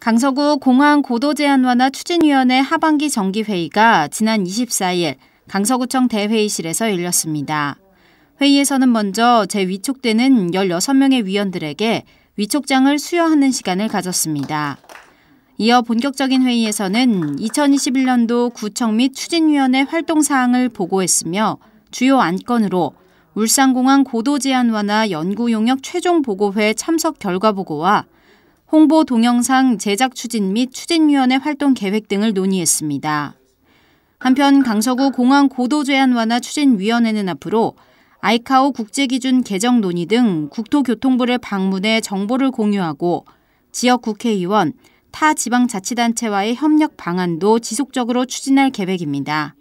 강서구 공항 고도 제한 완화 추진위원회 하반기 정기회의가 지난 24일 강서구청 대회의실에서 열렸습니다. 회의에서는 먼저 재위촉되는 16명의 위원들에게 위촉장을 수여하는 시간을 가졌습니다. 이어 본격적인 회의에서는 2021년도 구청 및 추진위원회 활동 사항을 보고했으며 주요 안건으로 울산공항 고도 제한 완화 연구 용역 최종 보고회 참석 결과 보고와 홍보 동영상 제작 추진 및 추진위원회 활동 계획 등을 논의했습니다. 한편 강서구 공항 고도 제한 완화 추진위원회는 앞으로 아이카오 국제기준 개정 논의 등 국토교통부를 방문해 정보를 공유하고 지역 국회의원, 타 지방자치단체와의 협력 방안도 지속적으로 추진할 계획입니다.